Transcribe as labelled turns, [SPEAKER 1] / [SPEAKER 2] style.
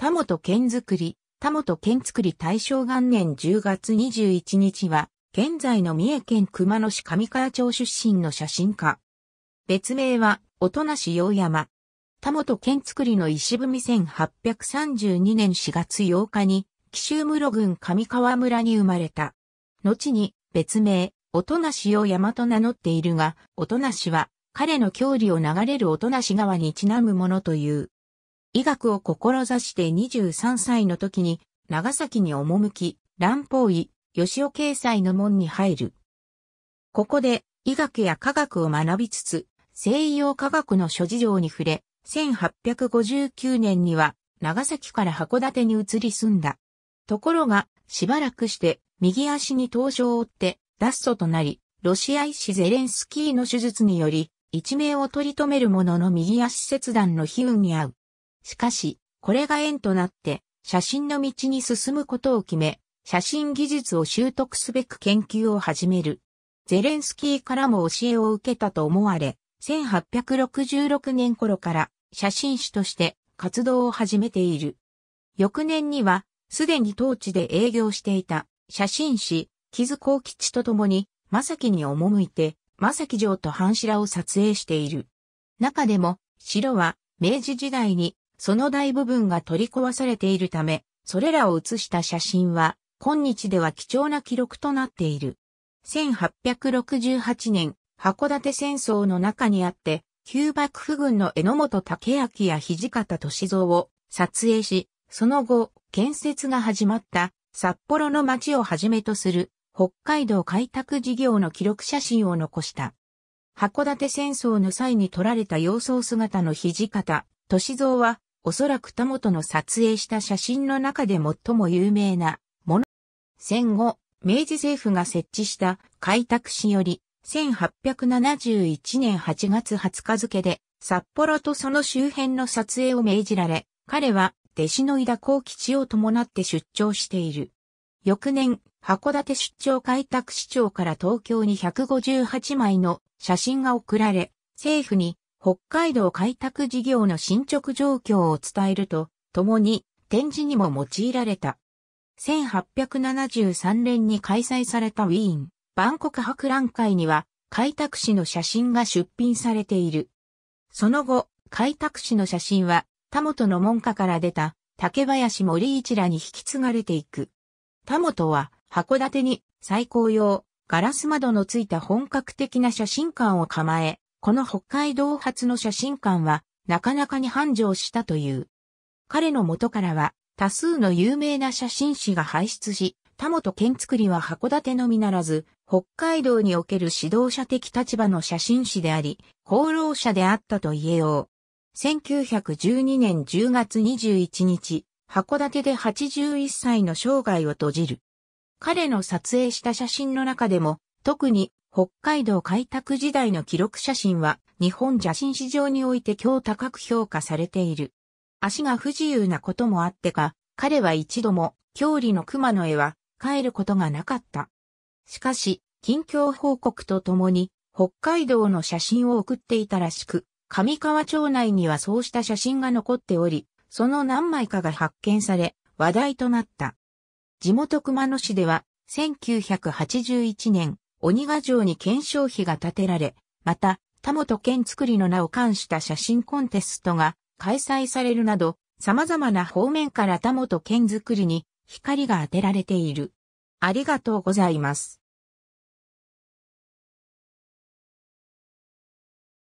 [SPEAKER 1] 田本県づくり、田本県づくり大正元年10月21日は、現在の三重県熊野市上川町出身の写真家。別名は、音無洋山。田本県づくりの石踏み1832年4月8日に、紀州室郡上川村に生まれた。後に、別名、音無洋山と名乗っているが、音無は、彼の郷里を流れる音無川にちなむものという。医学を志して23歳の時に長崎に赴き、乱法医、吉尾慶斎の門に入る。ここで医学や科学を学びつつ、西洋科学の諸事情に触れ、1859年には長崎から函館に移り住んだ。ところが、しばらくして右足に凍傷を負って脱走となり、ロシア医師ゼレンスキーの手術により、一命を取り留めるものの右足切断の悲運に遭う。しかし、これが縁となって、写真の道に進むことを決め、写真技術を習得すべく研究を始める。ゼレンスキーからも教えを受けたと思われ、1866年頃から写真師として活動を始めている。翌年には、すでに当地で営業していた写真師、木津幸吉と共に、正木に赴いて、正木城と半白を撮影している。中でも、城は明治時代にその大部分が取り壊されているため、それらを写した写真は、今日では貴重な記録となっている。1868年、函館戦争の中にあって、旧幕府軍の榎本武明や土方歳三を撮影し、その後、建設が始まった札幌の町をはじめとする北海道開拓事業の記録写真を残した。函館戦争の際に撮られた様相姿の土方、歳三はおそらく田本の撮影した写真の中で最も有名なもの。戦後、明治政府が設置した開拓市より、1871年8月20日付で、札幌とその周辺の撮影を命じられ、彼は弟子の井田幸吉を伴って出張している。翌年、函館出張開拓市長から東京に158枚の写真が送られ、政府に北海道開拓事業の進捗状況を伝えると、共に展示にも用いられた。1873年に開催されたウィーン、万国博覧会には、開拓誌の写真が出品されている。その後、開拓誌の写真は、田本の門下から出た、竹林森一らに引き継がれていく。田本は、函館に、最高用、ガラス窓のついた本格的な写真館を構え、この北海道初の写真館は、なかなかに繁盛したという。彼の元からは、多数の有名な写真誌が輩出し、田本健作りは函館のみならず、北海道における指導者的立場の写真誌であり、功労者であったと言えよう。1912年10月21日、函館で81歳の生涯を閉じる。彼の撮影した写真の中でも、特に北海道開拓時代の記録写真は日本写真史上において今日高く評価されている。足が不自由なこともあってか、彼は一度も郷里の熊の絵は帰ることがなかった。しかし、近況報告とともに北海道の写真を送っていたらしく、上川町内にはそうした写真が残っており、その何枚かが発見され、話題となった。地元熊野市では、1981年、鬼ヶ城に検証碑が建てられ、また、田本県作りの名を冠した写真コンテストが開催されるなど、様々な方面から田本県作りに光が当てられている。ありがとうございます。